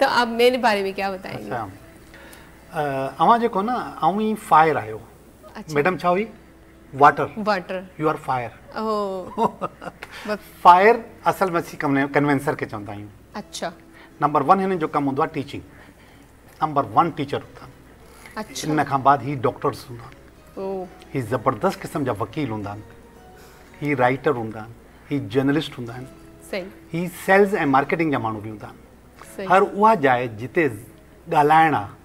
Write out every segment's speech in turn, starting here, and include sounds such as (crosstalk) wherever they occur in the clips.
तो आप मेरे बारे में क्या बताएंगे अच्छा अवां जेको न आऊं ई फायर आयो अच्छा। मैडम छा हुई water water you are fire oh fire असल में सी कमने कन्वेंसर के चंदा आहियूं अच्छा नंबर 1 है ने जो कम हुआ टीचिंग नंबर 1 टीचर था अच्छा। इन खां बाद ही डॉक्टर सुना ओ ही ज़बरदस्त क़िस्म जा वकील हुंदा ही राइटर हुंदा ही जर्नलिस्ट हुंदा सही ही सेल्स एंड मार्केटिंग जा मानु भी हुंदा हर उहा जाइ जिते ॻाल्हाइण आहे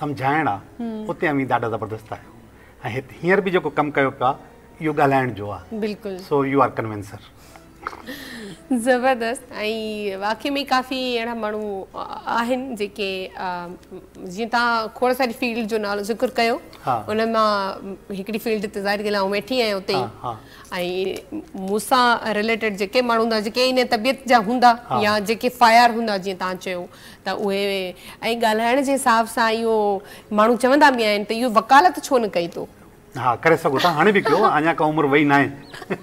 सम्झाइण आहे उते अमी ॾाढा ज़बरदस्त आहियो ऐं हिते हींअर बि जेको कमु कयो पियो आहे इहो ॻाल्हाइण जो आहे बिल्कुलु सो यू आर कंविंसर ज़बरदस्त ऐं वाकई में काफ़ी अहिड़ा माण्हू आहिनि जेके जीअं तव्हां खोड़ सारी फील्ड जो नालो ज़िक्र कयो उन मां हिकिड़ी फील्ड ते ज़ाहिरी ऐं वेठी आहियां उते ऐं मूंसां रिलेटेड जेके माण्हू जेके इन तबियत जा हूंदा या जेके फायर हूंदा जीअं तव्हां चयो त उहे ऐं ॻाल्हाइण जे हिसाब सां इहो माण्हू चवंदा बि आहिनि त इहो वकालत छो न कई तो हा करे सघो था हाणे बि कयो अञा का उमिरि वई न आहे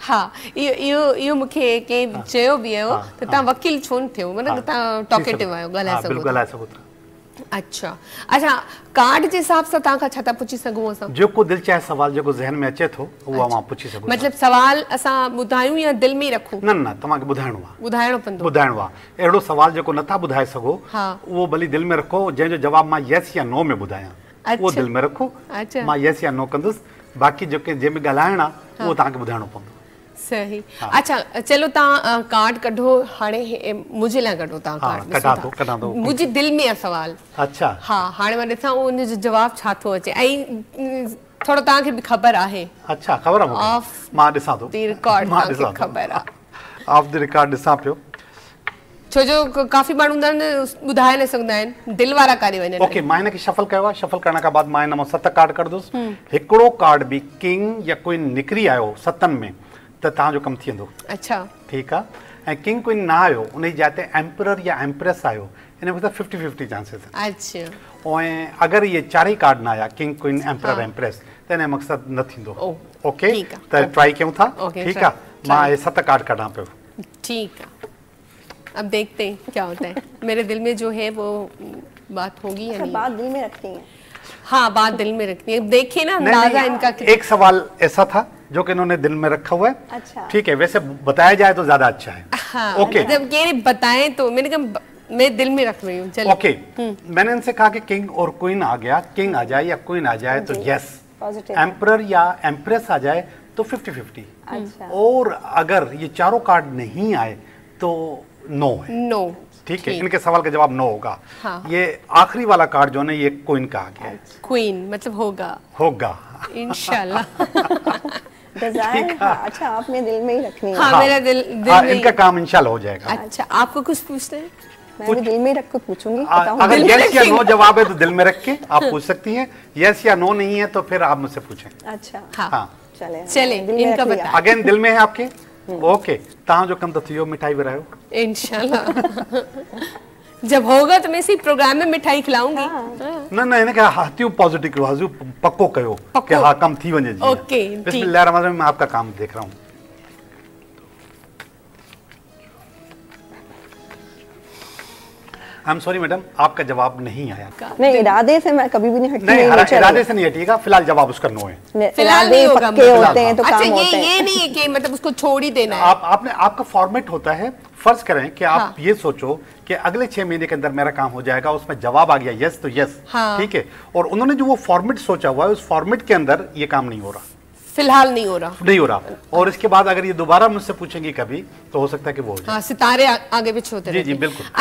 हा इहो इहो इहो मूंखे कंहिं चयो बि हुयो त तव्हां वकील छो न थियो मतिलबु तव्हां टॉकेटिव आहियो ॻाल्हाए सघो ॻाल्हाए सघो था अच्छा अच्छा कार्ड जे हिसाब सां तव्हां खां छा था पुछी सघूं असां जेको दिलि चाहे सवाल जेको ज़हन में अचे थो उहो मां पुछी सघूं मतिलबु सवाल असां ॿुधायूं या दिलि में रखूं न न तव्हांखे ॿुधाइणो आहे ॿुधाइणो पवंदो ॿुधाइणो आहे अहिड़ो सवाल जेको नथा ॿुधाए सघो उहो भली दिलि में रखो जंहिंजो जवाबु मां येस या नो में ॿुधायां अच्छा। वो दिल में रखो अच्छा। मां यस या नो कंदस बाकी जो के जे में गलाणा वो ताके बुधानो पों सही अच्छा चलो ता कार्ड कढो हाणे मुझे ला कढो ता कार्ड कटा दो कटा दो मुझे दिल में आ सवाल अच्छा हां हाणे मैं देखा उन जो जवाब छातो अचे आई थोड़ा ता के खबर आहे अच्छा खबर मां दिसा दो रिकॉर्ड मां दिसा खबर आ ऑफ द रिकॉर्ड दिसा पियो छो जो काफ़ी माण्हू हूंदा आहिनि न सघंदा आहिनि दिलि वारा करे ओके okay, मां शफल कयो शफल करण खां बाद मां हिन सत कार्ड कढंदुसि हम्म। हिकिड़ो कार्ड बि किंग या कोई निकिरी आयो सतनि में त तव्हांजो कमु थी वेंदो अच्छा ठीकु आहे ऐं किंग कोई न आयो उन जी जाइ या एम्प्रेस आयो इन में त फिफ्टी फिफ्टी चांसिस अच्छा ऐं अगरि इहे चारई कार्ड न आया किंग क्वीन एम्प्रर हाँ। एम्प्रेस त तो हिन न थींदो ओके त तो ट्राई कयूं था ठीकु आहे मां इहे सत कार्ड कढां पियो ठीकु आहे अब देखते हैं क्या होता है मेरे दिल में जो है वो बात होगी या अच्छा, नहीं बात दिल में रखती है हाँ बात दिल में रखती है देखिए ना अंदाजा इनका एक सवाल ऐसा था जो कि इन्होंने दिल में रखा हुआ है अच्छा ठीक है वैसे बताया जाए तो ज्यादा अच्छा है हाँ, ओके जब ये बताएं तो मैंने कहा मैं दिल में रख रही हूँ चलो ओके हम्म। मैंने इनसे कहा कि किंग और क्वीन आ गया किंग आ जाए या क्वीन आ जाए तो यस एम्प्रर या एम्प्रेस आ जाए तो फिफ्टी अच्छा। फिफ्टी और अगर ये चारों कार्ड नहीं आए तो नो है नो ठीक है इनके सवाल का जवाब नो होगा हाँ। ये आखिरी वाला कार्ड जो है ये क्वीन का आ गया क्वीन मतलब होगा होगा इनशाला (laughs) हाँ, अच्छा आपने दिल में ही रखनी है हाँ, हाँ, मेरा दिल, दिल हाँ, में इनका काम हो जाएगा अच्छा आपको कुछ पूछते हैं मैं दिल में रख के पूछूंगी अगर यस या नो जवाब है तो दिल में रख के (laughs) आप पूछ सकती हैं यस या नो नहीं है तो फिर आप मुझसे पूछें अच्छा हाँ चले हाँ। चले इनका अगेन दिल में है आपके ओके हम्म। ताँ जो कम त तो थी वियो मिठाई विरायो इंशाल्लाह जब होगा तो मैं इसी प्रोग्राम में मिठाई खिलाऊंगी हाँ। हाँ। ना न हिन खे हाथियूं पॉजिटिव कयो हाथियूं पको कयो कि हाँ कम थी बन जाएगी ओके बिस्मिल्लाह रहमान में मैं आपका काम देख रहा हूँ आई एम सॉरी मैडम आपका जवाब नहीं आया नहीं इरादे से मैं कभी भी नहीं हटी नहीं, इरादे से नहीं हटिएगा फिलहाल जवाब उसका नो है फिलहाल नहीं होगा मतलब होते हैं तो अच्छा, काम होता है अच्छा ये ये नहीं है कि मतलब उसको छोड़ ही देना है आप आपने आपका फॉर्मेट होता है फर्ज करें कि आप हाँ। ये सोचो कि अगले छह महीने के अंदर मेरा काम हो जाएगा उसमें जवाब आ गया यस तो यस हाँ। ठीक है और उन्होंने जो वो फॉर्मेट सोचा हुआ है उस फॉर्मेट के अंदर ये काम नहीं हो रहा फिलहाल नहीं हो रहा नहीं हो रहा और इसके बाद अगर ये दोबारा मुझसे पूछेंगे कभी तो हो सकता है कि वो हो हाँ, सितारे आ, आगे पीछे होते जी जी बिल्कुल